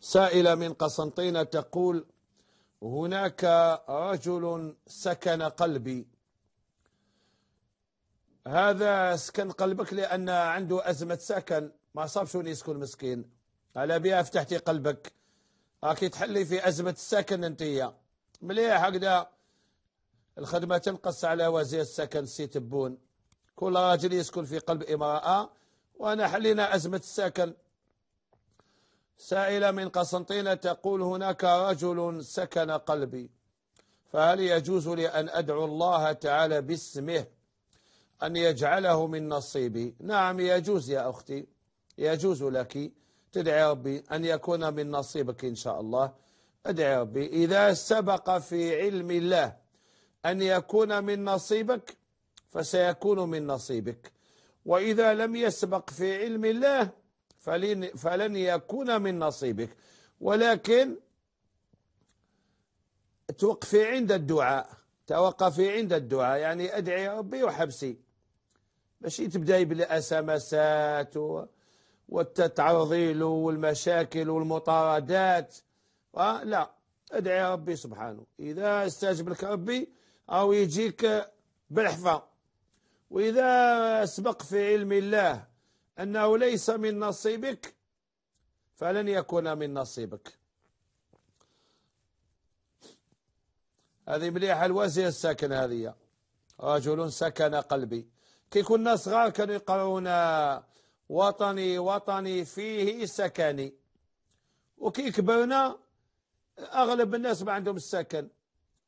سائلة من قسنطينة تقول هناك رجل سكن قلبي هذا سكن قلبك لأن عنده أزمة سكن ما صابش شو يسكن مسكين على بها فتحتي قلبك راكي تحلي في أزمة السكن أنت مليح هكذا الخدمة تنقص على وزير السكن سي تبون كل راجل يسكن في قلب امرأة وأنا حلينا أزمة السكن سائلة من قسنطينة تقول هناك رجل سكن قلبي فهل يجوز لي أن أدعو الله تعالى باسمه أن يجعله من نصيبي نعم يجوز يا أختي يجوز لك تدعي ربي أن يكون من نصيبك إن شاء الله أدعي ربي إذا سبق في علم الله أن يكون من نصيبك فسيكون من نصيبك وإذا لم يسبق في علم الله فلن, فلن يكون من نصيبك ولكن توقفي عند الدعاء توقفي عند الدعاء يعني أدعي ربي وحبسي ماشي تبداي بالأسمسات له والمشاكل والمطاردات آه، لا ادعي ربي سبحانه إذا استجب لك ربي أو يجيك بالحفة وإذا سبق في علم الله أنه ليس من نصيبك فلن يكون من نصيبك هذه مليحة الوازية الساكن هذه رجل سكن قلبي كي كنا صغار كانوا يقرؤون وطني وطني فيه سكني وكي كبرنا أغلب الناس ما عندهم السكن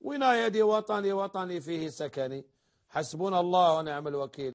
وين يدي وطني وطني فيه سكني حسبنا الله ونعم الوكيل